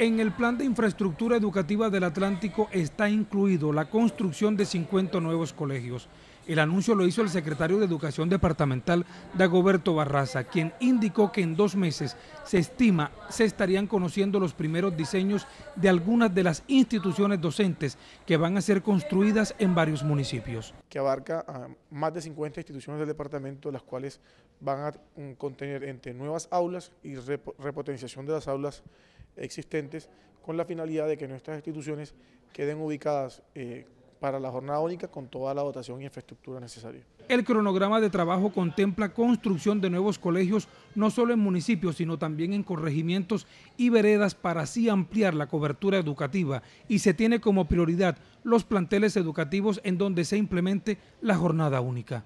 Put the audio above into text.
En el plan de infraestructura educativa del Atlántico está incluido la construcción de 50 nuevos colegios. El anuncio lo hizo el secretario de Educación Departamental, Dagoberto Barraza, quien indicó que en dos meses se estima se estarían conociendo los primeros diseños de algunas de las instituciones docentes que van a ser construidas en varios municipios. Que abarca a más de 50 instituciones del departamento, las cuales van a mm, contener entre nuevas aulas y repotenciación de las aulas existentes con la finalidad de que nuestras instituciones queden ubicadas eh, para la jornada única con toda la dotación y infraestructura necesaria. El cronograma de trabajo contempla construcción de nuevos colegios no solo en municipios, sino también en corregimientos y veredas para así ampliar la cobertura educativa y se tiene como prioridad los planteles educativos en donde se implemente la jornada única.